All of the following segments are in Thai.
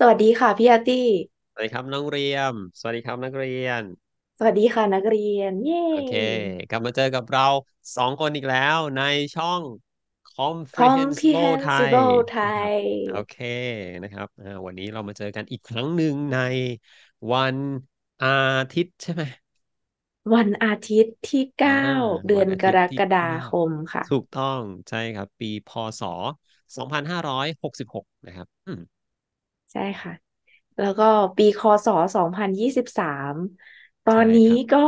สวัสดีค่ะ พี่อาตี้สวัสดีครับ น้องเรียม สวัสดีครับ นักเรียน สวัสดีค่ะนักเรียน เย้โอเค กลับมาเจอกับเราสองคนอีกแล้ว ในช่อง Comprehensible Thai Comprehensible ไทยโอเคนะครับ วันนี้เรามาเจอกันอีกครั้งหนึ่งในวันอาทิตย์ใช่ไหม วันอาทิตย์ที่เก้าเดือนนกรกฎาคมค่ะ ถูกต้อง ใช่ครับ ปีพศสองพันห้าร้อยหกสิบหกนะครับใช่ค่ะ แล้วก็ปีคศสองพันยี่สิบสาม ตอนนี้ก็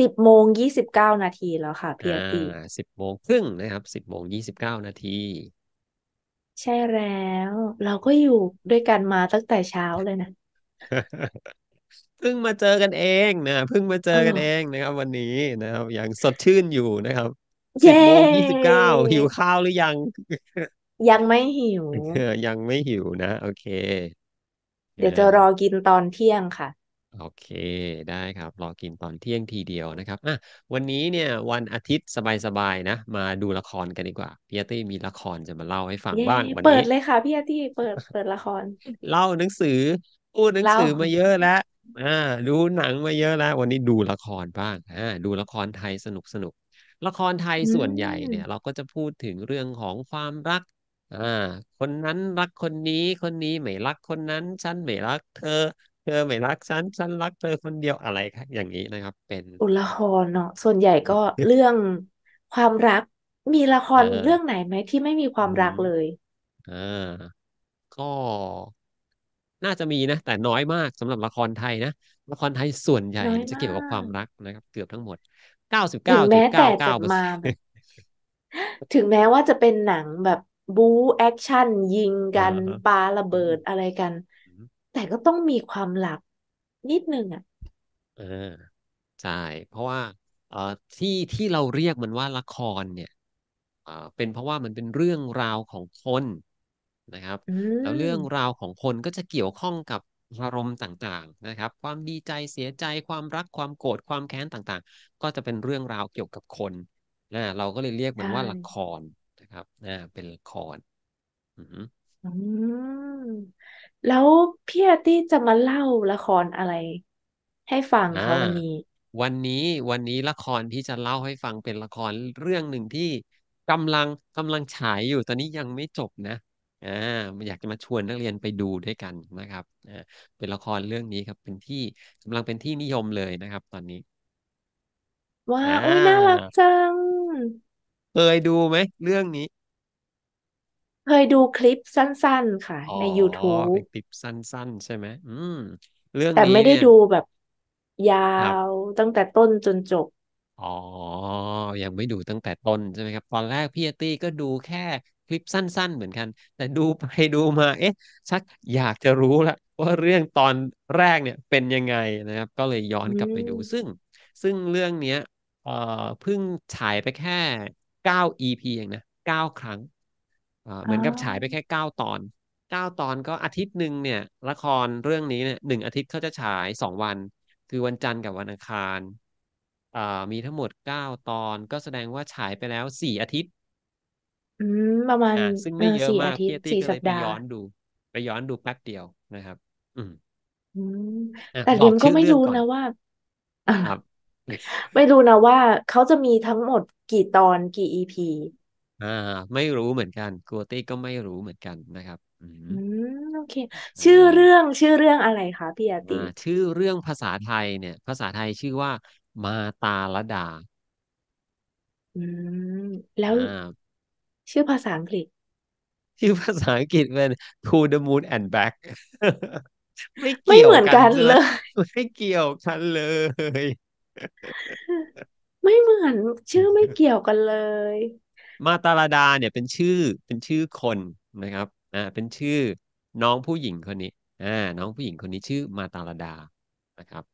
สิบโมงยี่สิบเก้านาทีแล้วค่ะพี่อาตีสิบโมงครึ่งนะครับ สิบโมงยี่สิบเก้านาที ใช่แล้ว เราก็อยู่ด้วยกันมาตั้งแต่เช้าเลยนะ เพิ่งมาเจอกันเองนะ เพิ่งมาเจอกันเองนะครับวันนี้นะครับอย่างสดชื่นอยู่นะครับสิบโมงยี่สิบเก้าหิวข้าวหรือยังยังไม่หิวเออยังไม่หิวนะโอเค เดี๋ยวจะรอกินตอนเที่ยงค่ะโอเคได้ครับ รอกินตอนเที่ยงทีเดียวนะครับอ่ะวันนี้เนี่ย วันอาทิตย์สบายๆนะ มาดูละครกันดีกว่าพี่อาทตี้มีละครจะมาเล่าให้ฟังเยบ้างวันเปินีดเลยค่ะพี่อาที่เปิดเปิดละครเล่าหนังสือพูดหนังาสือมาเยอะแล้วอ่าดูหนังมาเยอะแล้ววันนี้ดูละครบ้างอ่าดูละครไทยสนุกสนุกละครไทยส่วนใหญ่เนี่ย เราก็จะพูดถึงเรื่องของความรักอ่าคนนั้นรักคนนี้คนนี้ไม่รักคนนั้นฉันไม่รักเธอ เธอไม่รักฉันฉันรัก เธอคนเดียวอะไรครับอย่างนี้นะครับ เป็นอุละอรเนาะส่วนใหญ่ก็เรื่องความรัก มีละคอรเรื่องไหนไหมที่ไม่มีความรักเลยอ่าก็น่าจะมีนะแต่น้อยมากสำหรับละครไทยนะละครไทยส่วนใหญ่น้อยจะมเกี่ยวกับความรัก นะครับ เกือบทั้งหมดเก้าสิบเก้างจุแม้แต่เก้าะเก้าเปอรมเซ็นแบบถึงแม้ว่าจะเป็นหนังแบบบู๊แอคชั่นยิงกันปาระเบิดอะไรกัน แต่ก็ต้องมีความหลัก นิดนึงอ่ะเออใช่เพราะว่าเอ่อที่ที่เราเรียกมันว่าละครเนี่ยเอ่อเป็นเพราะว่ามันเป็นเรื่องราวของคนนะครับ แล้วเรื่องราวของคนก็จะเกี่ยวข้องกับอารมณ์ต่างๆ นะครับ ความดีใจเสียใจความรัก ความโกรธความแค้นต่างๆ ก็จะเป็นเรื่องราวเกี่ยวกับคนนะเราก็เลยเรียกมันว่าละครครับ อ่า เป็นละคร อืมอืมแล้วพี่อาตี้จะมาเล่าละครอะไร ให้ฟังอ่าคะวันนี้ วันนี้ วันนี้ละครที่จะเล่าให้ฟังเป็นละครเรื่องหนึ่งที่กำลังกำลังฉายอยู่ตอนนี้ยังไม่จบนะ อ่า อยากจะมาชวนนักเรียนไปดูด้วยกันนะครับอ่าเป็นละครเรื่องนี้ครับ เป็นที่กำลังเป็นที่นิยมเลยนะครับ ตอนนี้ว้าอ่าอุ้ยน่ารักจังเคยดูไหมเรื่องนี้ เคยดูคลิปสั้นๆค่ะอ๋อใน YouTube เป็นคลิปสั้น ๆ ใช่ไหมอืมเรื่องแต่นี้ไม่ได้ี่ยดูแบบยาครับวตั้งแต่ต้นจนจบอ๋อยังไม่ดูตั้งแต่ต้นใช่ไหมครับ ตอนแรกพี่อตี้ก็ดูแค่คลิปสั้น ๆ เหมือนกัน แต่ดูไปดูมา เอ๊ะชักอยากจะรู้ละ ว่าเรื่องตอนแรกเนี่ย เป็นยังไงนะครับ ก็เลยย้อนกลับไปดูซึ่งซึ่งเรื่องเนี้ยเอ่อเพิ่งฉายไปแค่9 EP เองนะ9 ครั้ง เหมือนกับฉายไปแค่ 9 ตอน 9 ตอนก็อาทิตย์หนึ่งเนี่ย ละครเรื่องนี้เนี่ยหนึ่งอาทิตย์เขาจะฉาย 2 วัน คือวันจันทร์กับวันอังคารมีทั้งหมด 9 ตอนก็แสดงว่าฉายไปแล้ว 4 อาทิตย์ ประมาณซึ่งไม่เยอะมากเที่ตี้ก็เลยไปย้อนดู ไปย้อนดูแป๊บเดียวนะครับ อืม แต่เดมก็ไม่รู้นะว่าครับไม่รู้นะว่าเขาจะมีทั้งหมดกี่ตอนกี่อีพีอ่า ไม่รู้เหมือนกันกัวตี้ก็ไม่รู้เหมือนกันนะครับ อืมโอเค ชื่อเรื่องชื่อเรื่องอะไรคะพี่อาติอ่าชื่อเรื่องภาษาไทยเนี่ย ภาษาไทยชื่อว่า มาตาลดาอืมแล้วชื่อภาษาอังกฤษ ชื่อภาษาอังกฤษเป็น To the Moon and Back ไม่ไม่เกี่ยวือนกันกันเลเลยไม่เกี่ยวกันเลยไม่เหมือน ชื่อไม่เกี่ยวกันเลย มาตาลาดาเนี่ย เป็นชื่อเป็นชื่อคนนะครับอ่าเป็นชื่อน้องผู้หญิงคนนี้อ่าน้องผู้หญิงคนนี้ชื่อ มาตาลาดานะครับ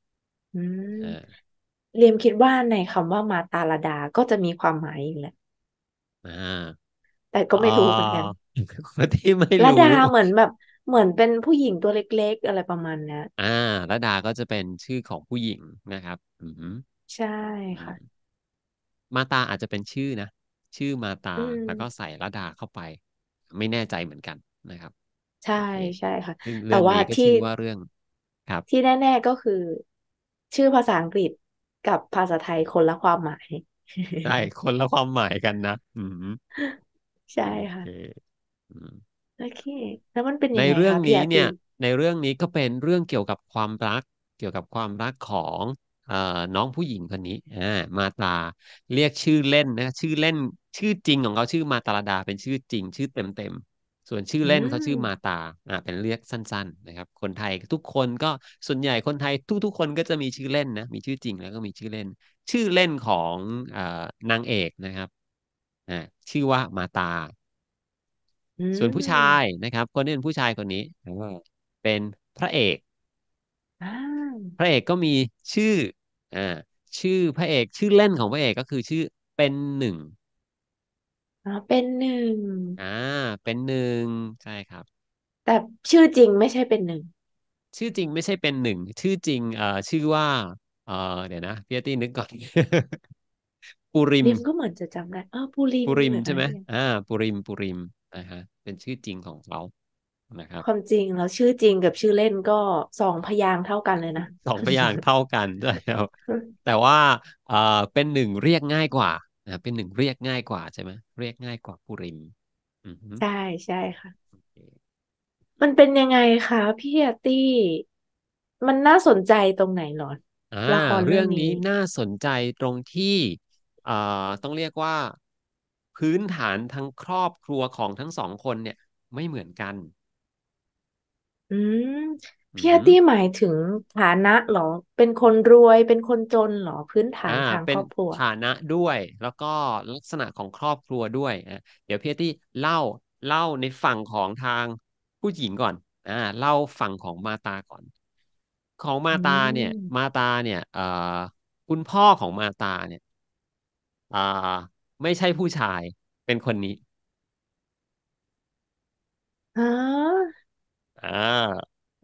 อืม่าเรียมคิดว่าในคำว่ามาตาลาดาก็จะมีความหมายอีกแหละ อ่า แต่ก็ไม่รู้เหมือนกันที่ไม่รู้ลดาเหมือนแบบเหมือนเป็นผู้หญิงตัวเล็กๆ อะไรประมาณนี้อ่าระดาก็จะเป็นชื่อของผู้หญิงนะครับ อืมใช่ค่ะ มาตาอาจจะเป็นชื่อนะ ชื่อมาตา แล้วก็ใส่ระดาเข้าไป ไม่แน่ใจเหมือนกันนะครับ ใช่ใช่ค่ะ แต่ว่าที่ว่าเรื่อง ครับ ที่แน่ๆก็คือชื่อภาษาอังกฤษกับภาษาไทยคนละความหมายใช่คนละความหมายกันนะ อืมใช่ค่ะโอเคแล้วมันเป็นยังในงเรื่องคะพี่นี้เนี่ียในเรื่องนี้ก็เป็นเรื่องเกี่ยวกับความรัก เกี่ยวกับความรักของเอ่อน้องผู้หญิงคนนี้อ่ามาตาเรียกชื่อเล่นนะชื่อเล่นชื่อจริงของเขาชื่อมาตาลดาเป็นชื่อจริง ชื่อเต็มเต็มส่วนชื่อเล่นเขาชื่อมาตาอ่าเป็นเรียกสั้นๆนะครับคนไทยทุกคนก็ส่วนใหญ่คนไทยทุกๆคนก็จะมีชื่อเล่นนะมีชื่อจริงแล้วก็มีชื่อเล่น ชื่อเล่นของเอ่อนางเอกนะครับอ่าชื่อว่ามาตาส่วนผู้ชายนะครับ คนที่เป็นผู้ชายคนนี้เป็นพระเอกพระเอกก็มีชื่ออ่าชื่อพระเอกชื่อเล่นของพระเอกก็คือชื่อเป็นหนึ่งอ๋อเป็นหนึ่งอ่าเป็นหนึ่งใช่ครับ แต่ชื่อจริงไม่ใช่เป็นหนึ่งชื่อจริงไม่ใช่เป็นหนึ่งชื่อจริงเอ่อชื่อว่าเอ่อเดี๋ยวนะ พี่ตี้นึกก่อนปูริมริมก็เหมือนจะจำได้อ๋อปูริมปูริมเหมือนใช่ไหมอ่าปูริมปูริมนะฮะเป็นชื่อจริงของเขานะครับ ความจริงแล้วชื่อจริงกับชื่อเล่นก็สองพยางเท่ากันเลยนะ สองพยางเท่ากันใช่ครับ แต่ว่า เอ่อเป็นหนึ่งเรียกง่ายกว่านะเป็นหนึ่งเรียกง่ายกว่าใช่ไหมเรียกง่ายกว่าปุริมใช่ใช่ค่ะ มันเป็นยังไงคะพี่อาตี้มันน่าสนใจตรงไหนหรอ ละครเรื่องนี้น่าสนใจตรงที่อ่าต้องเรียกว่าพื้นฐานทั้งครอบครัวของทั้งสองคนเนี่ย ไม่เหมือนกัน อืมพี่อาตี้หมายถึงฐานะหรอเป็นคนรวยเป็นคนจนหรอพื้นฐาอ่านทางเป็คนรอบครัวฐานะด้วย แล้วก็ลักษณะของครอบครัวด้วยอ่ะเดี๋ยวพี่ตี้เล่าเล่าในฝั่งของทางผู้หญิงก่อนอ่า เล่าฝั่งของมาตาก่อน ของมาตาเนี่ย มาตาเนี่ยเอ่อคุณพ่อของมาตาเนี่ยอ่าไม่ใช่ผู้ชายเป็นคนนี้อะออ่า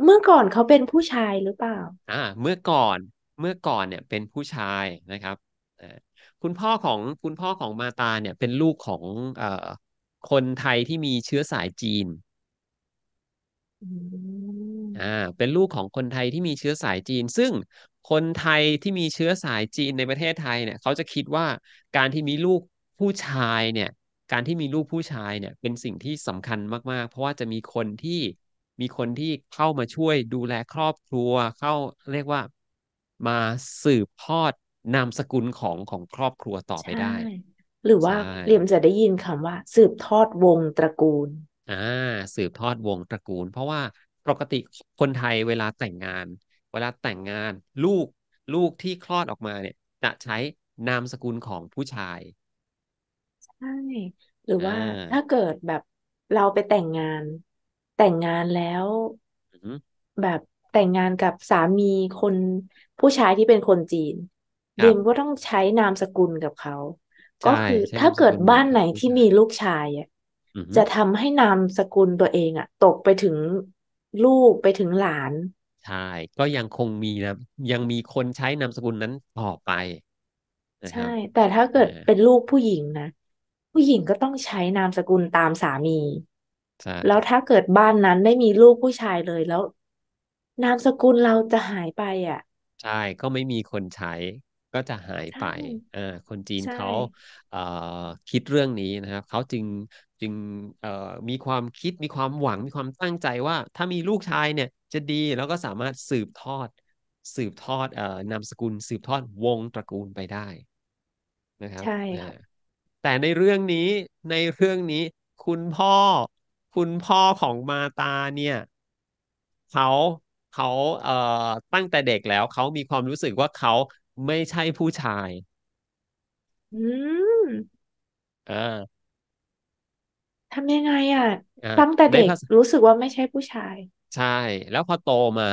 เมื่อก่อนเขาเป็นผู้ชายหรือเปล่า อ่า เมื่อก่อน เมื่อก่อนเนี่ยเป็นผู้ชายนะครับ เออคุณพ่อของคุณพ่อของมาตาเนี่ย เป็นลูกของ เอ่อ คนไทยที่มีเชื้อสายจีนออ่า เป็นลูกของคนไทยที่มีเชื้อสายจีน ซึ่งคนไทยที่มีเชื้อสายจีนในประเทศไทยเนี่ยเขาจะคิดว่าการที่มีลูกผู้ชายเนี่ยการที่มีลูกผู้ชายเนี่ยเป็นสิ่งที่สำคัญมากๆ เพราะว่าจะมีคนที่มีคนที่เข้ามาช่วยดูแลครอบครัวเข้าเรียกว่ามาสืบทอดนามสกุลของของครอบครัวต่อไปได้ หรือว่าเรียมจะได้ยินคำว่าสืบทอดวงตระกูลอ่าสืบทอดวงตระกูล เพราะว่าปกติคนไทยเวลาแต่งงาน เวลาแต่งงาน ลูกลูกที่คลอดออกมาเนี่ยจะใช้นามสกุลของผู้ชายใช่หรืออ่าว่าถ้าเกิดแบบเราไปแต่งงานแต่งงานแล้ว แบบแต่งงานกับสามีคนผู้ชายที่เป็นคนจีนครบมก็ต้องใช้นามสกุลกับเขา ก็ใช่คือใช้ถ้านามสเกิดกุลบ้านไหนผู้ที่ามีลูกชายอะอือจะทำให้นามสกุลตัวเองอะตกไปถึงลูกไปถึงหลาน ใช่ ก็ยังคงมีนะยังมีคนใช้นามสกุลนั้นต่อไปนะใช่รับแต่ถ้าเกิอดเป็นลูกผู้หญิงนะผู้หญิงก็ต้องใช้นามสกุลตามสามี แล้วถ้าเกิดบ้านนั้น ไม่มีลูกผู้ชายเลยแล้ว นามสกุลเราจะหายไปอ่ะ ใช่ ก็ไม่มีคนใช้ ก็จะหายไปอ่าคนจีนเขาเอ่อคิดเรื่องนี้นะครับ เขาจึงจึงเอ่อมีความคิดมีความหวังมีความตั้งใจว่า ถ้ามีลูกชายเนี่ยจะดีแล้วก็สามารถสืบทอดสืบทอดเอ่อนามสกุล สืบทอดวงตระกูลไปได้ นะครับ ใช่ค่ะแต่ในเรื่องนี้ในเรื่องนี้ คุณพ่อคุณพ่อของมาตาเนี่ยเขาเขาเอ่อตั้งแต่เด็กแล้วเขามีความรู้สึกว่าเขาไม่ใช่ผู้ชาย อืมอ่าทำยังไง อ่ะ ตั้งแต่เด็กรู้สึกว่าไม่ใช่ผู้ชาย ใช่ แล้วพอโตมา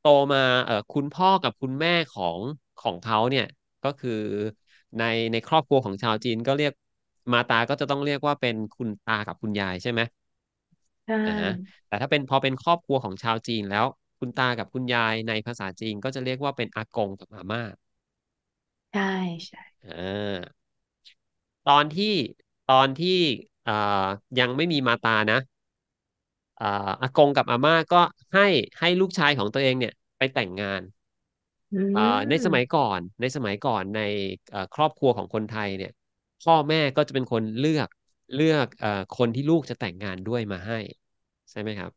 โตมาเอ่อคุณพ่อกับคุณแม่ของของเขาเนี่ย ก็คือในในครอบครัวของชาวจีนก็เรียกมาตาก็จะต้องเรียกว่าเป็นคุณตากับคุณยายใช่ไหมใช่แต่ถ้าเป็นพอเป็นครอบครัวของชาวจีน แล้ว คุณตากับคุณยายในภาษาจีนก็จะเรียกว่าเป็นอากงกับอาม่าใช่ใช่อ่าตอนที่ตอนที่อ่ายังไม่มีมาตานะอ่าอากงกับอาม่าก็ให้ให้ลูกชายของตัวเองเนี่ย ไปแต่งงานอ่า ในสมัยก่อนในสมัยก่อนในครอบครัวของคนไทยเนี่ยพ่อแม่ก็จะเป็นคนเลือกเลือกออคนที่ลูกจะแต่งงานด้วยมาให้ ใช่ไหมครับ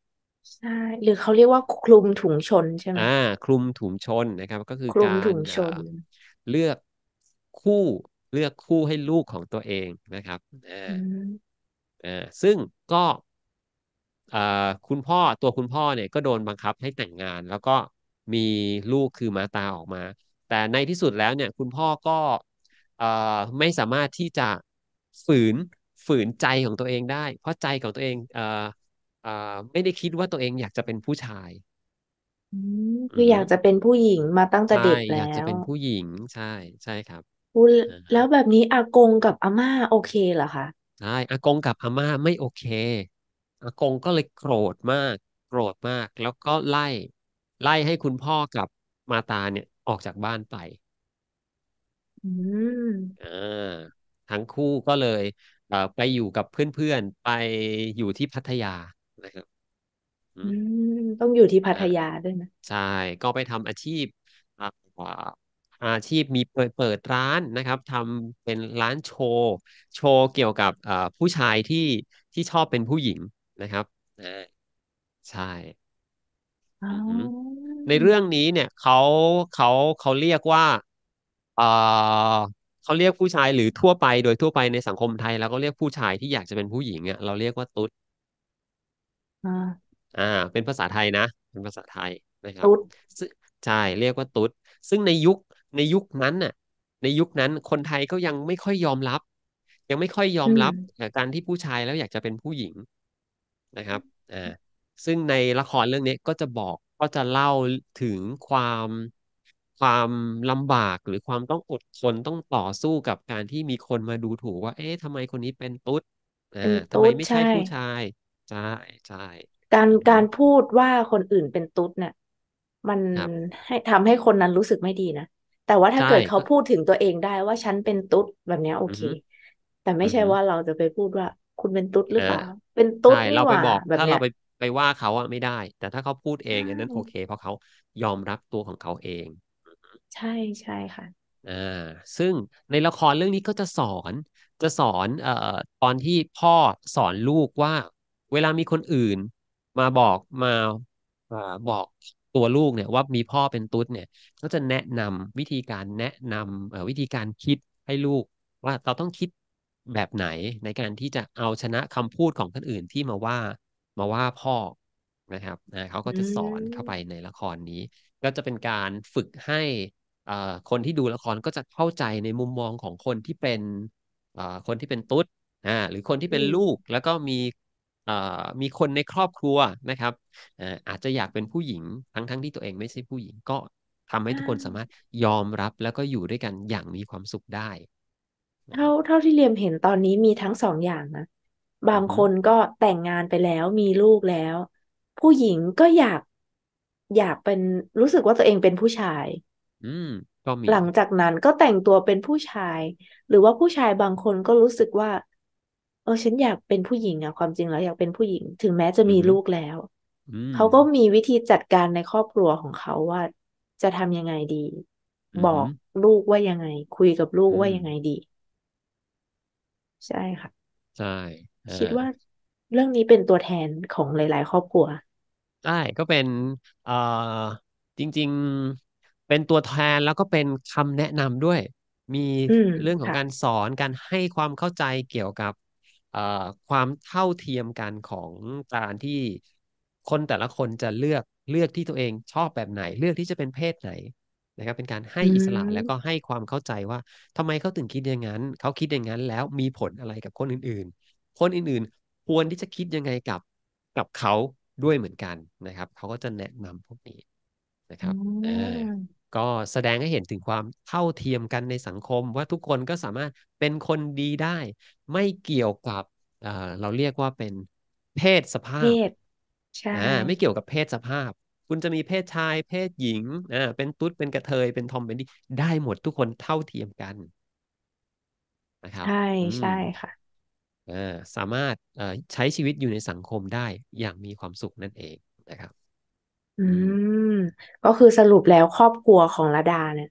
ใช่หรือเขาเรียกว่า คลุมถุงชนใช่ไหมอ่า คลุมถุงชนนะครับ ก็คือคลุมถุงชน เลือกคู่เลือกคู่ให้ลูกของตัวเองนะครับอ่าอ่าซึ่งก็ อ่าคุณพ่อตัวคุณพ่อเนี่ยก็โดนบังคับให้แต่งงาน แล้วก็มีลูกคือมาตาออกมา แต่ในที่สุดแล้วเนี่ยคุณพ่อก็ไม่สามารถที่จะฝืนฝืนใจของตัวเองได้ เพราะใจของตัวเองเออเออไม่ได้คิดว่าตัวเองอยากจะเป็นผู้ชายอคืออยากจะเป็นผู้หญิงมาตั้งแต่เด็กแล้ยากจะเป็นผู้หญิงใช่ใช่ครับอ่าแล้วแบบนี้อากงกับอาม่าโอเคเหรอคะใช่อากงกับอาม่าไม่โอเค อากงก็เลยโกรธมากโกรธมาก แล้วก็ไล่ไล่ให้คุณพ่อกับมาตาเนี่ยออกจากบ้านไปอืมอ่าทั้งคู่ก็เลยเอ่อไปอยู่กับเพื่อนๆ ไปอยู่ที่พัทยานะครับ อือืมต้องอยู่ที่พัทยาด้วยนะใช่ ก็ไปทำอาชีพอ่าอาชีพมีเปิดเปิดร้านนะครับทำเป็นร้านโชว์ โชว์เกี่ยวกับอ่าผู้ชายที่ที่ชอบเป็นผู้หญิงนะครับใช่อ๋อในเรื่องนี้เนี่ยเขาเขาเขาเรียกว่าเขาเรียกผู้ชายหรือทั่วไปโดยทั่วไปในสังคมไทยแล้วก็เรียกผู้ชายที่อยากจะเป็นผู้หญิงอ่ะเราเรียกว่าตุ๊ดอ่า เป็นภาษาไทยนะเป็นภาษาไทยนะครับตุ๊ดใช่เรียกว่าตุ๊ดซึ่งในยุคในยุคนั้นน่ะ ในยุคนั้นคนไทยก็ยังไม่ค่อยยอมรับ ยังไม่ค่อยยอมมรับกับการที่ผู้ชายแล้วอยากจะเป็นผู้หญิงนะครับอ่าซึ่งในละครเรื่องนี้ก็จะบอกก็จะเล่าถึงความความลำบากหรือความต้องอดทนต้องต่อสู้กับการที่มีคนมาดูถูกว่า เอ๊ะทำไมคนนี้เป็นตุ๊ดเอ่าทำไมไม่ใช่ผู้ชายใช่ใช่การการพูดว่าคนอื่นเป็นตุ๊ดเนี่ยมันครับให้ทำให้คนนั้นรู้สึกไม่ดีนะแต่ว่าถ้าเกิดเขาพูดถึงตัวเองได้ว่าฉันเป็นตุ๊ดแบบนี้โอเค แต่ไม่ใช่ว่าเราจะไปพูดว่าคุณเป็นตุ๊ดหรือเปล่าเป็นตุ๊ใช่ดน่ราหไปว่าบอกแบถ้าเนราไปไปว่าเขาอะไม่ได้ แต่ถ้าเขาพูดเองอันนั้นโอเคเพราะเขายอมรับตัวของเขาเองใช่ใช่ค่ะอ่าซึ่งในละครเรื่องนี้ก็จะสอนจะสอนเอ่อตอนที่พ่อสอนลูกว่า เวลามีคนอื่น มาบอกมาอ่บอกตัวลูกเนี่ยว่ามีพ่อเป็นตุ๊ดเนี่ยก็จะแนะนำวิธีการแนะนำวิธีการคิดให้ลูกว่าเราต้องคิดแบบไหนในการที่จะเอาชนะคำพูดของคนอื่นที่มาว่ามาว่าพ่อนะครับนะเขาก็จะสอนเข้าไปในละครนี้ ก็จะเป็นการฝึกให้คนที่ดูละครก็จะเข้าใจในมุมมองของคนที่เป็นคนที่เป็นตุ๊ดหรือคนที่เป็นลูกแล้วก็มีมีคนในครอบครัวนะครับอาจจะอยากเป็นผู้หญิงทั้งทั้งที่ตัวเองไม่ใช่ผู้หญิงก็ทำให้ทุกคนสามารถยอมรับแล้วก็อยู่ด้วยกันอย่างมีความสุขได้ เท่าเท่าที่เรียมเห็นตอนนี้มีทั้งสองอย่างนะ บางคนก็แต่งงานไปแล้วมีลูกแล้ว ผู้หญิงก็อยากอยากเป็นรู้สึกว่าตัวเองเป็นผู้ชายอืมก็มีหลังจากนั้นก็แต่งตัวเป็นผู้ชาย หรือว่าผู้ชายบางคนก็รู้สึกว่า เออ ฉันอยากเป็นผู้หญิงอะความจริงแล้วอยากเป็นผู้หญิง ถึงแม้จะมีลูกแล้วเขาก็มีวิธีจัดการในครอบครัวของเขาว่าจะทำยังไงดี บอกลูกว่ายังไง คุยกับลูกว่ายังไงดี ใช่ค่ะ ใช่คิดว่าเรื่องนี้เป็นตัวแทนของหลาย ๆ ครอบครัวใช่ก็เป็นอ่าจริงๆเป็นตัวแทนแล้วก็เป็นคำแนะนำด้วย มีเรื่องของการสอนการให้ความเข้าใจเกี่ยวกับความเท่าเทียมกันของการที่คนแต่ละคนจะเลือกเลือกที่ตัวเองชอบแบบไหนเลือกที่จะเป็นเพศไหน นะครับเป็นการให้อิสระแล้วก็ให้ความเข้าใจว่าทำไมเขาถึงคิดอย่างนั้นเขาคิดอย่างนั้นแล้วมีผลอะไรกับคนอื่นๆ คนอื่นๆควรที่จะคิดยังไงกับ กับเขาด้วยเหมือนกันนะครับเขาก็จะแนะนำพวกนี้นะครับก็แสดงให้เห็นถึงความเท่าเทียมกันในสังคม ว่าทุกคนก็สามารถเป็นคนดีได้ ไม่เกี่ยวกับเราเรียกว่าเป็นเพศสภาพใช่ไม่เกี่ยวกับเพศสภาพ คุณจะมีเพศชาย เพศหญิงอ่าเป็นตุ๊ด เป็นกระเทยเป็นทอมเป็นดีได้หมดทุกคนเท่าเทียมกันนะครับใช่ใช่ค่ะสามารถใช้ชีวิตอยู่ในสังคมได้อย่างมีความสุขนั่นเองนะครับอืมก็คือสรุปแล้วครอบครัวของระดาเนี่ย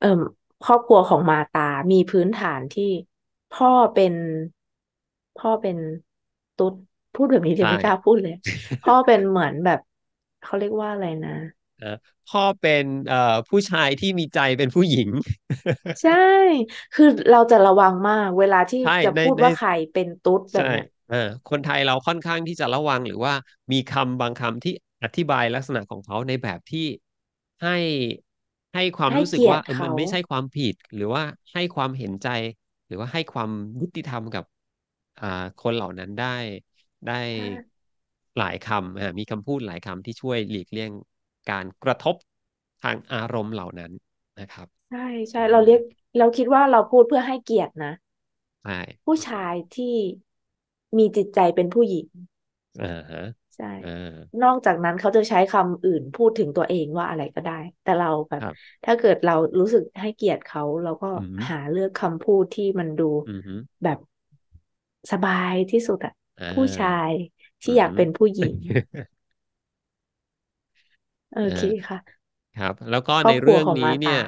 เอ่อครอบครัวของมาตามีพื้นฐานที่พ่อเป็น พ่อเป็นตุ๊ดพูดแบบนี้เดี๋ยใชวไม่กล้าพูดเลย พ่อเป็นเหมือนแบบเขาเรียกว่าอะไรนะ เอ่อพ่อเป็น เอ่อผู้ชายที่มีใจเป็นผู้หญิง ใช่ คือเราจะระวังมาก เวลาที่ใช่จะในพูดในว่าใครเป็นตุ๊ดแบใช่บเนี้ยเออ คนไทยเราค่อนข้างที่จะระวังหรือว่ามีคำบางคำที่อธิบายลักษณะของเขาในแบบที่ให้ให้ความรู้สึกว่าเออมันไม่ใช่ความผิด หรือว่าให้ความเห็นใจ หรือว่าให้ความยุติธรรมกับอ่าคนเหล่านั้นได้ได้หลายคำมีคำพูดหลายคำที่ช่วยหลีกเลี่ยงการกระทบทางอารมณ์เหล่านั้นนะครับใช่ใช่เราเรียกเราคิดว่าเราพูดเพื่อให้เกียรตินะใช่ผู้ชายที่มีจิตใจเป็นผู้หญิงอ่าฮะใช่ นอกจากนั้นเขาจะใช้คำอื่นพูดถึงตัวเองว่าอะไรก็ได้ แต่เราแบบ ถ้าเกิดเรารู้สึกให้เกียรติเขาเราก็หาเลือกคำพูดที่มันดูแบบสบายที่สุดอะผู้ชายที่อยากเป็นผู้หญิงโอเคค่ะ ครับ แล้วก็ในเรื่องนี้เนี่ย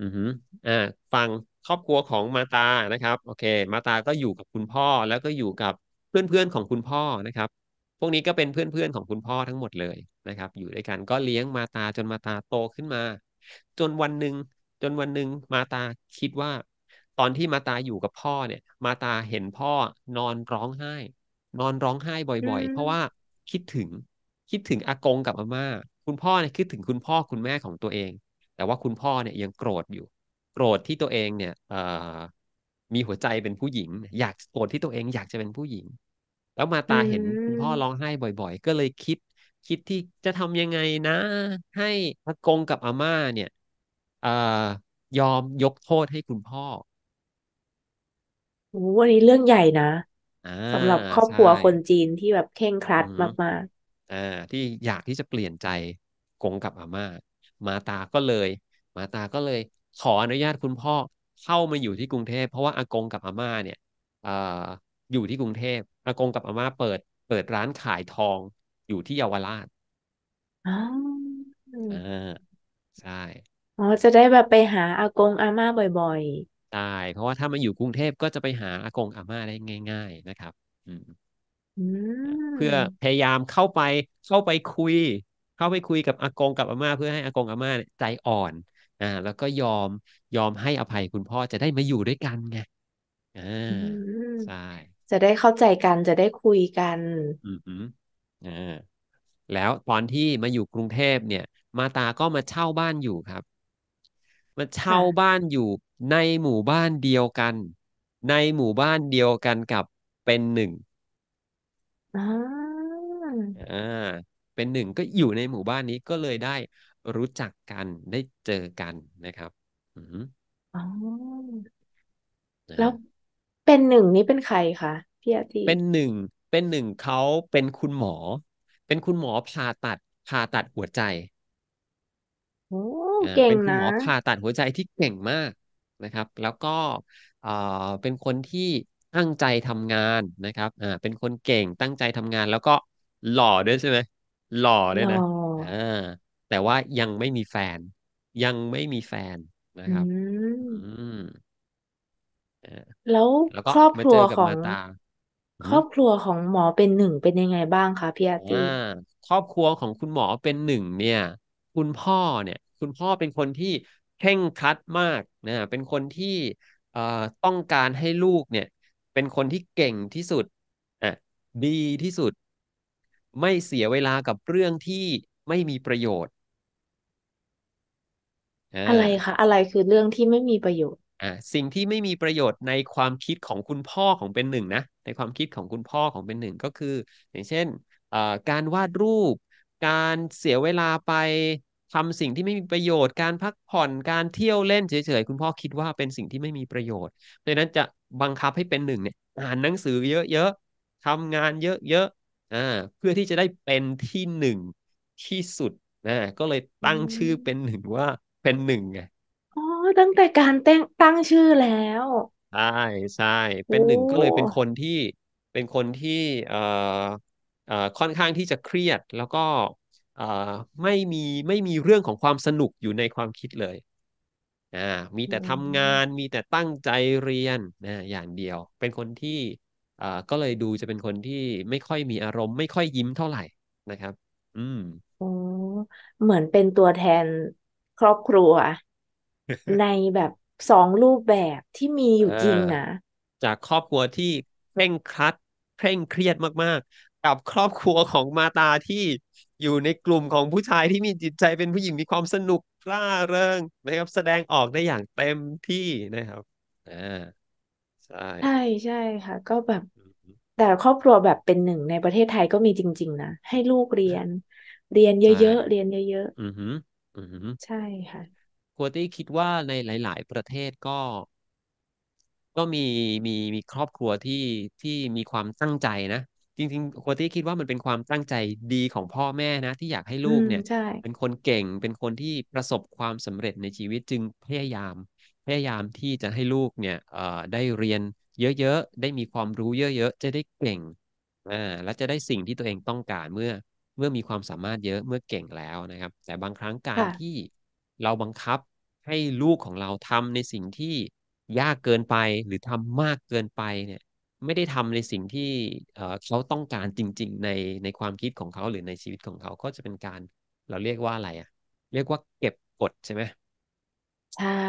อือฮึอ่าฟังครอบครัวของมาตานะครับ โอเค มาตาก็อยู่กับคุณพ่อแล้วก็อยู่กับเพื่อน ๆของคุณพ่อนะครับพวกนี้ก็เป็นเพื่อนๆของคุณพ่อทั้งหมดเลยนะครับ อยู่ด้วยกันก็เลี้ยงมาตาจนมาตาโตขึ้นมา จนวันหนึ่งจนวันหนึ่งมาตาคิดว่า ตอนที่มาตาอยู่กับพ่อเนี่ยมาตาเห็นพ่อนอนร้องไห้ นอนร้องไห้บ่อยๆ เพราะว่าคิดถึงคิดถึงอากงกับอาม่าคุณพ่อเนี่ยคิดถึงคุณพ่อคุณแม่ของตัวเอง แต่ว่าคุณพ่อเนี่ยยังโกรธอยู่ โกรธที่ตัวเองเนี่ยมีหัวใจเป็นผู้หญิง อยากโกรธที่ตัวเองอยากจะเป็นผู้หญิงแล้วมาตาเห็นคุณพ่อร้องไห้บ่อยๆ ก็เลยคิด คิดที่จะทำยังไงนะ ให้อากงกับอาม่าเนี่ยอยอมยกโทษให้คุณพ่อโอ้วอันนี้เรื่องใหญ่นะอ่สำหรับครอบครัวคนจีนที่แบบเค่งครัอืดมากอ่าที่อยากที่จะเปลี่ยนใจกงกับอาม่ามาตาก็เลย มาตาก็เลย ขออนุญาตคุณพ่อเข้ามาอยู่ที่กรุงเทพเพราะว่าอากงกับอาม่าเนี่ยอ่ออยู่ที่กรุงเทพอากงกับอาม่าเปิด เปิดร้านขายทองอยู่ที่เยาวราชอออ่าใช่อ๋อจะได้แบบไปหาอากงอาม่าบ่อยใช่เพราะว่าถ้ามาอยู่กรุงเทพก็จะไปหาอากงอาม่าได้ง่าย ๆ นะครับเพื่อพยายามเข้าไปเข้าไปคุย เข้าไปคุยกับอากงกับอาม่าเพื่อให้อากงอาม่าใจอ่อนอ่าแล้วก็ยอมยอมให้อภัยคุณพ่อจะได้มาอยู่ด้วยกันไงอ่าใช่จะได้เข้าใจกันจะได้คุยกัน อืมอ่าแล้วตอนที่มาอยู่กรุงเทพเนี่ย มาตาก็มาเช่าบ้านอยู่ครับ มาเช่าบ้านอยู่ในหมู่บ้านเดียวกัน ในหมู่บ้านเดียวกันกับเป็นหนึ่งอ่าอ่าเป็นหนึ่งก็อยู่ในหมู่บ้านนี้ก็เลยได้รู้จักกันได้เจอกันนะครับ อืมอ๋อแล้วเป็นหนึ่งนี่เป็นใครคะพี่อาทิเป็นหนึ่งเป็นหนึ่งเขาเป็นคุณหมอ เป็นคุณหมอผ่าตัดผ่าตัดหัวใจโอ้เก่งนะเป็นคุณหมอผ่าตัดหัวใจที่เก่งมากนะครับ แล้วก็เอ่อเป็นคนที่ตั้งใจทำงานนะครับอ่าเป็นคนเก่งตั้งใจทำงานแล้วก็ หล่อด้วยใช่ไหมหล่อด้วยนะอ่าแต่ว่ายังไม่มีแฟน ยังไม่มีแฟนนะครับอืมแล้วแล้วก็ครอบคมารัจวอกัขบองาตาอครอบครัวของหมอเป็นหนึ่งเป็นยังไงบ้างคะพี่อาอ่าครอบครัวของคุณหมอเป็นหนึ่งเนี่ย คุณพ่อเนี่ย คุณพ่อเป็นคนที่เคร่งครัดมากนะเป็นคนที่เอ่อต้องการให้ลูกเนี่ย เป็นคนที่เก่งที่สุดอ่ะดีที่สุดไม่เสียเวลากับเรื่องที่ไม่มีประโยชน์อ่อะไรคะ อะไรคือเรื่องที่ไม่มีประโยชน์อ่าสิ่งที่ไม่มีประโยชน์ในความคิดของคุณพ่อของเป็นหนึ่งนะในความคิดของคุณพ่อของเป็นหนึ่งก็คือ อย่างเช่นการวาดรูป การเสียเวลาไปทำสิ่งที่ไม่มีประโยชน์ การพักผ่อนการเที่ยวเล่นเฉยๆคุณพ่อคิดว่าเป็นสิ่งที่ไม่มีประโยชน์ดังนั้นจะบังคับให้เป็นหนึ่งเนี่ยอ่านหนังสือเยอะๆทำงานเยอะๆอ่าเพื่อที่จะได้เป็นที่หนึ่งที่สุดนะก็เลยตั้งชื่อเป็นหนึ่งว่าเป็นหนึ่งไงตั้งแต่การแต่งตั้งชื่อแล้วใช่ใช่เป็นหนึ่งก็เลยเป็นคนที่เป็นคนที่เอ่อเอ่อค่อนข้างที่จะเครียดแล้วก็เอ่อไม่มีไม่มีเรื่องของความสนุกอยู่ในความคิดเลยอ่ามีแต่ทำงาน มีแต่ตั้งใจเรียนนะอย่างเดียว เป็นคนที่อ่อก็เลยดูจะเป็นคนที่ไม่ค่อยมีอารมณ์ไม่ค่อยยิ้มเท่าไหร่นะครับ อืมอ๋อเหมือนเป็นตัวแทนครอบครัวในแบบสองรูปแบบที่มีอยู่จริงนะ จากครอบครัวที่เคร่งครัดเคร่งเครียดมากๆ กับครอบครัวของมาตาที่อยู่ในกลุ่มของผู้ชายที่มีจิตใจเป็นผู้หญิงมีความสนุกร่าเริงนะครับแสดงออกได้อย่างเต็มที่นะครับอ่าใช่ ใช่ใช่ค่ะ ก็แบบ แต่ครอบครัวแบบเป็นหนึ่งในประเทศไทยก็มีจริง ๆนะให้ลูกเรียน เรียนเยอะ ๆ เรียนเยอะๆอือหอือหใช่ค่ะวตี้คิดว่าในหลายๆ ประเทศก็ ก็มีมีมีครอบครัวที่ที่มีความตั้งใจนะจริงๆควตี้คิดว่ามันเป็นความตั้งใจดีของพ่อแม่นะ ที่อยากให้ลูกเนี่ยเป็นคนเก่งเป็นคนที่ประสบความสำเร็จในชีวิตจึงพยายาม พยายามที่จะให้ลูกเนี่ยเอ่อได้เรียนเยอะ ๆ ได้มีความรู้เยอะ ๆ จะได้เก่งอ่าและจะได้สิ่งที่ตัวเองต้องการเมื่อเมื่อมีความสามารถเยอะเมื่อเก่งแล้วนะครับ แต่บางครั้งการ่ที่เราบังคับให้ลูกของเราทำในสิ่งที่ยากเกินไปหรือทำมากเกินไป เนี่ย ไม่ได้ทำในสิ่งที่เขาต้องการจริง ๆ ในในความคิดของเขา หรือในชีวิตของเขาก็จะเป็นการเราเรียกว่าอะไรอะเรียกว่าเก็บกดใช่ไหมใช่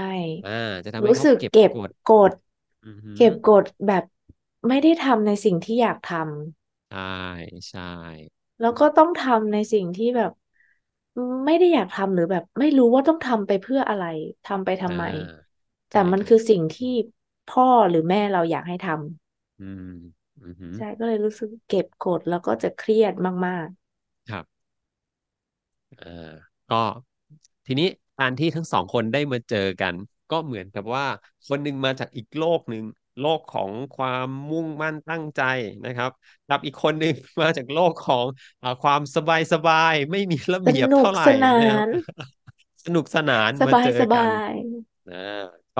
อ่าจะทำรู้สึกเก็บกดกดเก็บกดแบบไม่ได้ทำในสิ่งที่อยากทำใช่ใช่ แล้วก็ต้องทำในสิ่งที่แบบไม่ได้อยากทำหรือแบบไม่รู้ว่าต้องทำไปเพื่ออะไรทำไปทำไม่แต่มันคือสิ่งที่พ่อหรือแม่เราอยากให้ทำใช่ก็เลยรู้สึกเก็บกดแล้วก็จะเครียดมากครับเออก็ทีนี้การที่ทั้งสองคนได้มาเจอกัน ก็เหมือนกับว่าคนหนึ่งมาจากอีกโลกหนึ่งโลกของความมุ่งมั่นตั้งใจนะครับกับอีกคนหนึ่งมาจากโลกของอความสบายสบายไม่มีระเบียบเท่าไหร่นสนุกสนานสบายสบายนะ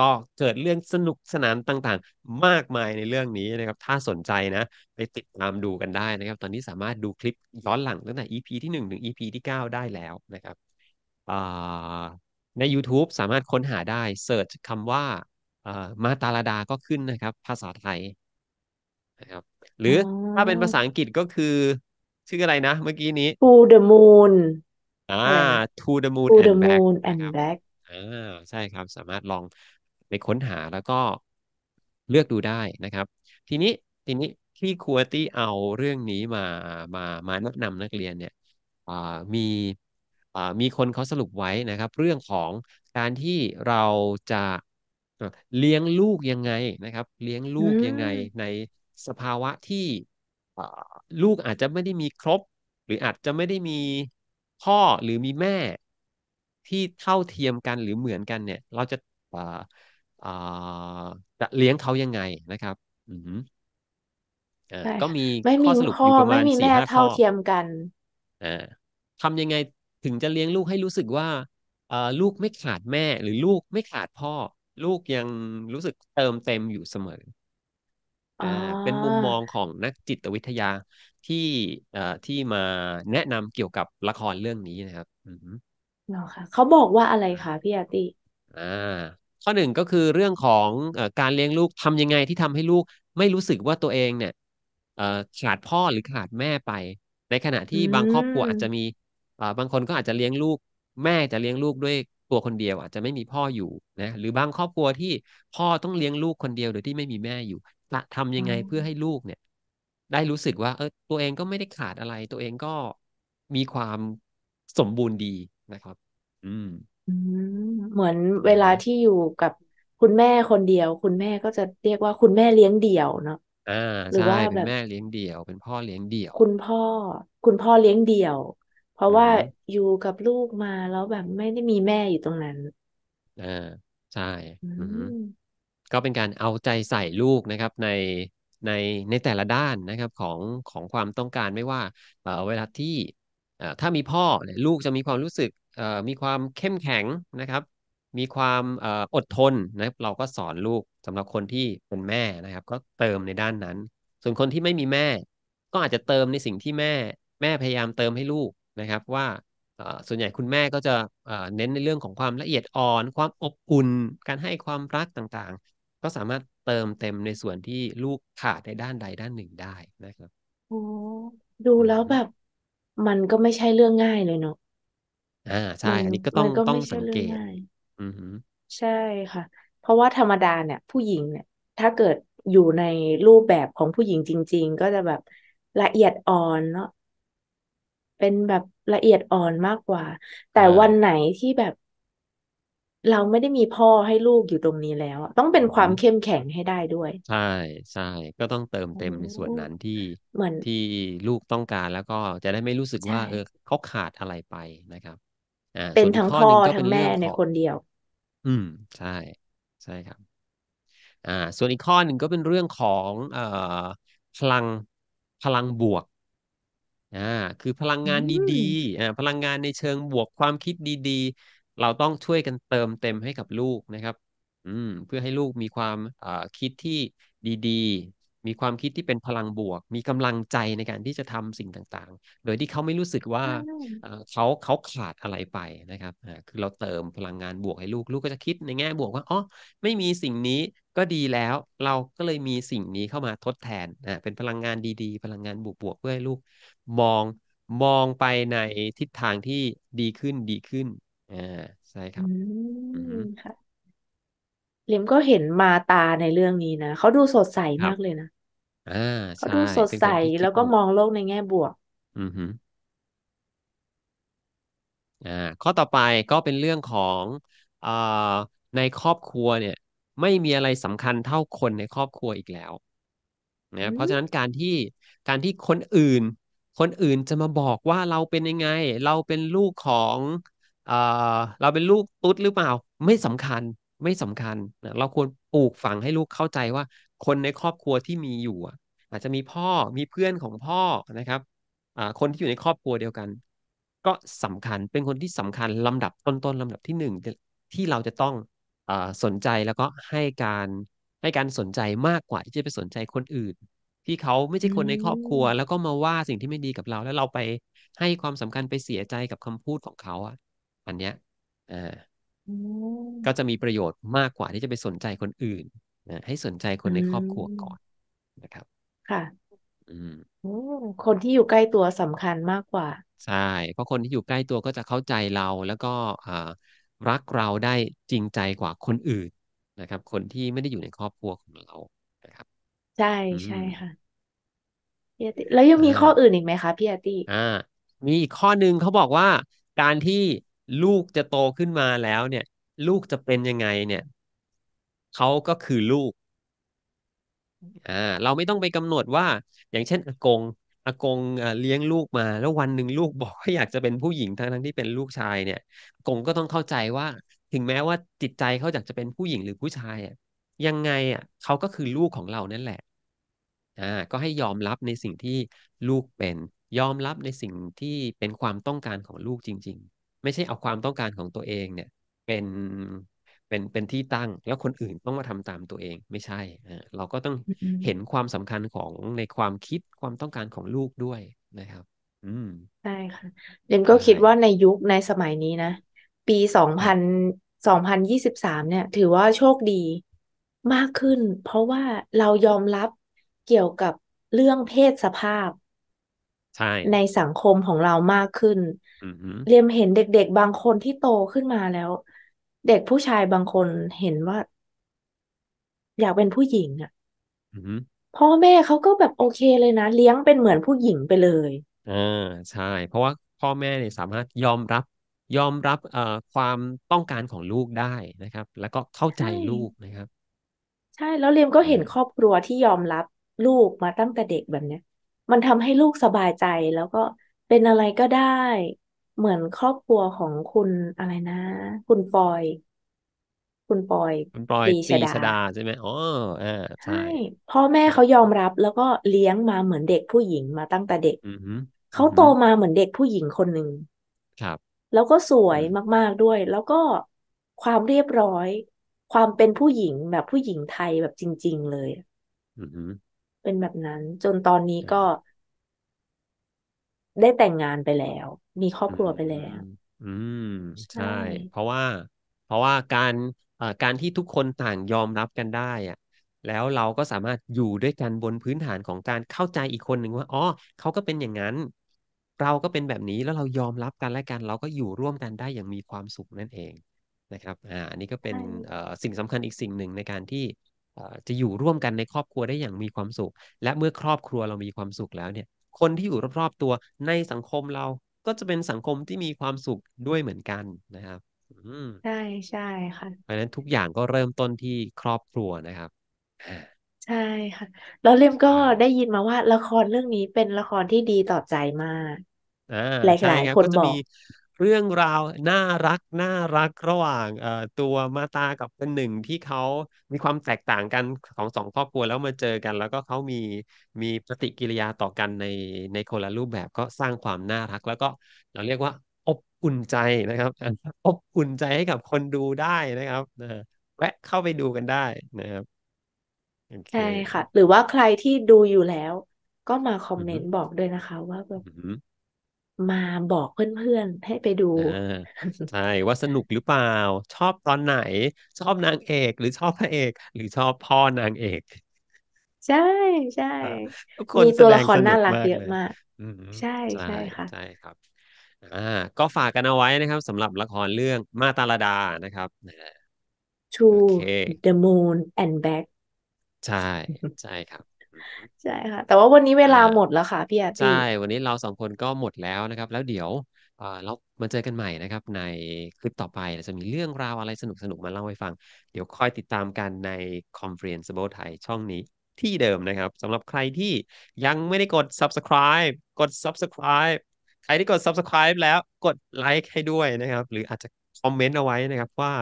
ก็เกิดเรื่องสนุกสนานต่างๆ มากมายในเรื่องนี้นะครับ ถ้าสนใจนะ ไปติดตามดูกันได้นะครับ ตอนนี้สามารถดูคลิปย้อนหลังตั้งแต่ EP ที่1ถึง EP ที่9ได้แล้วนะครับใน YouTube สามารถค้นหาได้เสิร์ชคำว่ามาตาลาดาก็ขึ้นนะครับ ภาษาไทยนะครับหรือถ้าเป็นภาษาอังกฤษก็คือ ชื่ออะไรนะ เมื่อกี้นี้ To the Moon อ่า To the Moon and Back and นะครับ Back อ่าใช่ครับสามารถลองไปค้นหาแล้วก็เลือกดูได้นะครับ ทีนี้ทีนี้ที่ครูตี้เอาเรื่องนี้มามามาแนะนำนักเรียนเนี่ยอ่ามีอ่ามีคนเขาสรุปไว้นะครับ เรื่องของการที่เราจะเลี้ยงลูกยังไงนะครับ เลี้ยงลูกยังไงในสภาวะที่ลูกอาจจะไม่ได้มีครบ หรืออาจจะไม่ได้มีพ่อหรือมีแม่ ที่เท่าเทียมกันหรือเหมือนกันเนี่ย เราจะจะเลี้ยงเขายังไงนะครับ อืมก็มีข้อสรุปอยู่ประมาณสี่ห้าเท่าเทียมกันทำยังไงถึงจะเลี้ยงลูกให้รู้สึกว่าลูกไม่ขาดแม่ หรือลูกไม่ขาดพ่อลูกยังรู้สึกเติมเต็มอยู่เสมอ อ่าเป็นมุมมองของนักจิตวิทยาที่เอ่อที่มาแนะนำเกี่ยวกับละครเรื่องนี้นะครับ อือฮเรคะเขาบอกว่าอะไรคะพี่อาติ้อ่าข้อหนึ่งก็คือเรื่องของอการเลี้ยงลูกทำยังไงที่ทำให้ลูก ไม่รู้สึกว่าตัวเองเนี่ยขาดพ่อหรือขาดแม่ไป ในขณะืที่บางครอบครัวอาจจะมีบางคนก็อาจจะเลี้ยงลูก แม่จะเลี้ยงลูกด้วยตัวคนเดียวอาจจะไม่มีพ่ออยู่นะหรือบางครอบครัวที่พ่อต้องเลี้ยงลูกคนเดียวโดยที่ไม่มีแม่อยู่ละทำยังไงเพื่อให้ลูกเนี่ย ได้รู้สึกว่า เออตัวเองก็ไม่ได้ขาดอะไร ตัวเองก็มีความสมบูรณ์ดีนะครับ อืมเหมือนเวลาที่อยู่กับคุณแม่คนเดียว คุณแม่ก็จะเรียกว่าคุณแม่เลี้ยงเดี่ยวเนาะอ่าหรือใช่ว่าเป็แนบแม่เลี้ยงเดี่ยว เป็นพ่อเลี้ยงเดี่ยว คุณพ่อ คุณพ่อเลี้ยงเดี่ยวเพราะว่าอยู่กับลูกมาแล้วแบบไม่ได้มีแม่อยู่ตรงนั้นอ่าใช่ก็เป็นการเอาใจใส่ลูกนะครับในในในแต่ละด้านนะครับ ของของความต้องการไม่ว่าเวลาที่ถ้ามีพ่อลูกจะมีความรู้สึกมีความเข้มแข็งนะครับ มีความอดทนนะรเราก็สอนลูกสำหรับคนที่เป็นแม่นะครับ ก็เติมในด้านนั้น ส่วนคนที่ไม่มีแม่ ก็อาจจะเติมในสิ่งที่แม่ แม่พยายามเติมให้ลูกนะครับ ว่าส่วนใหญ่คุณแม่ก็จะเน้นในเรื่องของความละเอียดอ่อน ความอบอุ่นการให้ความรักต่างๆ ก็สามารถเติมเต็มในส่วนที่ลูกขาดในด้านใดด้านหนึ่งได้นะครับ โอ้ดูแล้วแบบมันก็ไม่ใช่เรื่องง่ายเลยเนาะอ่าใช่ อันนี้ก็ต้องต้องสังเกตอือใช่ค่ะ เพราะว่าธรรมดาเนี่ย ผู้หญิงเนี่ย ถ้าเกิดอยู่ในรูปแบบของผู้หญิงจริง ๆ ก็จะแบบละเอียดอ่อนเนาะเป็นแบบละเอียดอ่อนมากกว่า แต่วันไหนที่แบบเราไม่ได้มีพ่อให้ลูกอยู่ตรงนี้แล้ว ต้องเป็นความเข้มแข็งให้ได้ด้วย ใช่ใช่ก็ต้องเติมเต็มในส่วนนั้นที่เหมือนที่ลูกต้องการแล้วก็จะได้ไม่รู้สึกว่า เออเขาขาดอะไรไปนะครับอ่าเป็ส่นวนอีทั้กงข้อพ่อนึ่งก็ทั้็งนแม่เรื่องในขคนเดียว อืม ใช่ ใช่ครับ อ่า ส่วนอีกข้อหนึ่งก็เป็นเรื่องของเอ่อพลังพลังบวกอ่า คือพลังงานดีๆ อ่า พลังงานในเชิงบวกความคิดดี ๆ เราต้องช่วยกันเติมเต็มให้กับลูกนะครับ อืม เพื่อให้ลูกมีความ อ่า คิดที่ดีมีความคิดที่เป็นพลังบวก มีกำลังใจในการที่จะทำสิ่งต่างๆ โดยที่เขาไม่รู้สึกว่าเขาเขาขาดอะไรไปนะครับ คือเราเติมพลังงานบวกให้ลูก ลูกก็จะคิดในแง่บวกว่า อ๋อ ไม่มีสิ่งนี้ก็ดีแล้ว เราก็เลยมีสิ่งนี้เข้ามาทดแทน เป็นพลังงานดีๆ พลังงานบวกๆ เพื่อให้ลูกมองมองไปในทิศทางที่ดีขึ้นดีขึ้น อ่า ใช่ครับค่ะลิมก็เห็นมาตาในเรื่องนี้นะเขาดูสดใสมากเลยนะออเขาใชดูสดเป็นใสคนที่คิดแล้วก็มองโลกในแง่บวก อือฮึอ่าข้อต่อไปก็เป็นเรื่องของอ่าในครอบครัวเนี่ย ไม่มีอะไรสำคัญเท่าคนในครอบครัวอีกแล้วนะเพราะฉะนั้นการที่การที่คนอื่น คนอื่นจะมาบอกว่าเราเป็นยังไงเราเป็นลูกของอ่าเราเป็นลูกตุ๊ดหรือเปล่า ไม่สำคัญไม่สำคัญนะเราควรปลูกฝังให้ลูกเข้าใจว่า คนในครอบครัวที่มีอยู่อาจจะมีพ่อมีเพื่อนของพ่อนะครับคนที่อยู่ในครอบครัวเดียวกัน ก็สำคัญเป็นคนที่สำคัญลำดับต้น ๆ ลำดับที่หนึ่งที่เราจะต้องอสนใจแล้วก็ให้การให้การสนใจมากกว่าที่จะไปสนใจคนอื่น ที่เขาไม่ใช่คนในครอบครัว แล้วก็มาว่าสิ่งที่ไม่ดีกับเรา แล้วเราไปให้ความสำคัญไปเสียใจกับคำพูดของเขาอ่ะอันเนี้ยอ่าก็จะมีประโยชน์มากกว่าที่จะไปสนใจคนอื่นนะให้สนใจคนในครอบครัวก่อนนะครับ ค่ะคนที่อยู่ใกล้ตัวสำคัญมากกว่า ใช่ เพราะคนที่อยู่ใกล้ตัวก็จะเข้าใจเราแล้วก็รักเราได้จริงใจกว่าคนอื่นนะครับ คนที่ไม่ได้อยู่ในครอบครัวของเรานะครับใช่ใช่ค่ะพี่อาติแล้วยังมีข้ออื่นอีกไหมคะ พี่อาติอ่ามีอีกข้อหนึ่งเขาบอกว่า การที่ลูกจะโตขึ้นมาแล้วเนี่ย ลูกจะเป็นยังไงเนี่ยเขาก็คือลูกอ่าเราไม่ต้องไปกำหนดว่า อย่างเช่นอากงอากงเลี้ยงลูกมาแล้ววันหนึ่งลูกบอกว่าอยากจะเป็นผู้หญิงทั้งทั้งที่เป็นลูกชายเนี่ยกงก็ต้องเข้าใจว่า ถึงแม้ว่าจิตใจเขาอยากจะเป็นผู้หญิงหรือผู้ชายอ่ะยังไงอ่ะเขาก็คือลูกของเรานั่นแหละอ่าก็ให้ยอมรับในสิ่งที่ลูกเป็นยอมรับในสิ่งที่เป็นความต้องการของลูกจริงๆไม่ใช่เอาความต้องการของตัวเองเนี่ยเป็นเป็นเป็นที่ตั้ง แล้วคนอื่นต้องมาทำตามตัวเอง ไม่ใช่เราก็ต้องเห็นความสำคัญของในความคิดความต้องการของลูกด้วยนะครับ อืมใช่ค่ะเรนก็คิดว่าในยุคในสมัยนี้นะปีสองพันสองพันยี่สิบสามเนี่ย ถือว่าโชคดีมากขึ้น เพราะว่าเรายอมรับเกี่ยวกับเรื่องเพศสภาพใช่ในสังคมของเรามากขึ้น เรียมเห็นเด็กๆบางคนที่โตขึ้นมาแล้ว เด็กผู้ชายบางคนเห็นว่า อยากเป็นผู้หญิงอ่ะพ่อแม่เขาก็แบบโอเคเลยนะเลี้ยงเป็นเหมือนผู้หญิงไปเลย อ่าใช่ เพราะว่าพ่อแม่เนี่ยสามารถยอมรับยอมรับเอ่อความต้องการของลูกได้นะครับ แล้วก็เข้าใจลูกนะครับ ใช่แล้วเรียมก็เห็นครอบครัวที่ยอมรับลูกมาตั้งแต่เด็กแบบเนี้ยมันทำให้ลูกสบายใจแล้วก็เป็นอะไรก็ได้เหมือนครอบครัวของคุณอะไรนะ คุณปอย คุณปอยคุณปอยตีชีดาชดาใช่ไหมอ๋อเออ ใช่ใช่พ่อแม่เขายอมรับแล้วก็เลี้ยงมาเหมือนเด็กผู้หญิงมาตั้งแต่เด็ก อืเขาโตมาเหมือนเด็กผู้หญิงคนหนึ่งครับ แล้วก็สวยมมาก ๆด้วย แล้วก็ความเรียบร้อยความเป็นผู้หญิงแบบผู้หญิงไทยแบบจริง ๆ เลยออือเป็นแบบนั้น จนตอนนี้ก็ได้แต่งงานไปแล้ว มีครอบครัวไปแล้ว อืม ใช่ เพราะว่า เพราะว่าการการที่ทุกคนต่างยอมรับกันได้อะแล้วเราก็สามารถอยู่ด้วยกันบนพื้นฐานของการเข้าใจอีกคนหนึ่งว่าอ๋อเขาก็เป็นอย่างนั้น เราก็เป็นแบบนี้แล้วเรายอมรับกันและกัน เราก็อยู่ร่วมกันได้อย่างมีความสุขนั่นเองนะครับอ่าอันนี้ก็เป็นสิ่งสำคัญอีกสิ่งหนึ่งในการที่จะอยู่ร่วมกันในครอบครัวได้อย่างมีความสุข และเมื่อครอบครัวเรามีความสุขแล้วเนี่ย คนที่อยู่รอบๆตัวในสังคมเราก็จะเป็นสังคมที่มีความสุขด้วยเหมือนกันนะครับใช่ใช่ค่ะ เพราะนั้นทุกอย่างก็เริ่มต้นที่ครอบครัวนะครับใช่ค่ะแล้วเล่มก็ได้ยินมาว่าละครเรื่องนี้เป็นละครที่ดีต่อใจมากหลายหลายคนบอกเรื่องราวน่ารักน่ารักระหว่างตัวมาตากับเป็นหนึ่งที่เขามีความแตกต่างกันของสองครอบครัวแล้วมาเจอกัน แล้วก็เขามี มีปฏิกิริยาต่อกันในในคนละรูปแบบก็สร้างความน่ารัก แล้วก็เราเรียกว่า อบอุ่นใจนะครับ อบอุ่นใจให้กับคนดูได้นะครับแวะเข้าไปดูกันได้นะครับใช่ค่ะ หรือว่าใครที่ดูอยู่แล้ว ก็มาคอมเมนต์บอกด้วยนะคะ ว่าแบบมาบอกเพื่อนๆให้ไปดูอ่าใช่ว่าสนุกหรือเปล่า ชอบตอนไหน ชอบนางเอกหรือชอบพระเอกหรือชอบพ่อนางเอก ใช่ใช่ทุกคนมีแตัวละงคสรน่น่ากรักมาเยกอะเลยมากอืมใช่ใช่ใช่ค่ะใช่ครับอ่าก็ฝากกันเอาไว้นะครับสำหรับละครเรื่องมาตาลดานะครับโอเค To the Moon and Back ใช่ใช่ครับใช่ค่ะแต่ว่าวันนี้เวลาหมดแล้วค่ะพี่อาจีใช่วันนี้เราสองคนก็หมดแล้วนะครับแล้วเดี๋ยวเรามาเจอกันใหม่นะครับในคลิปต่อไปจะมีเรื่องราวอะไรสนุกสนุกมาเล่าให้ฟังเดี๋ยวคอยติดตามกันใน Conference โบไทยช่องนี้ที่เดิมนะครับสำหรับใครที่ยังไม่ได้กด subscribe กด subscribe ใครที่กด subscribe แล้วกดไลค์ให้ด้วยนะครับหรืออาจจะคอมเมนต์เอาไว้นะครับว่า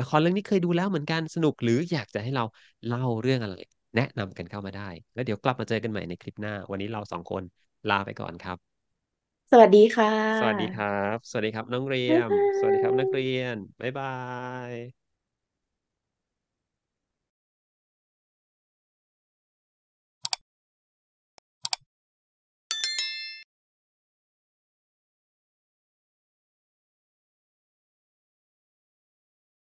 ละครเรื่องนี้เคยดูแล้วเหมือนกันสนุกหรืออยากจะให้เราเล่าเรื่องอะไรแนะนำกันเข้ามาได้ แล้วเดี๋ยวกลับมาเจอกันใหม่ในคลิปหน้า วันนี้เราสองคนลาไปก่อนครับ สวัสดีค่ะ สวัสดีครับ สวัสดีครับ น้องเรียมสวัสดีครับนักเรียนบ๊ายบาย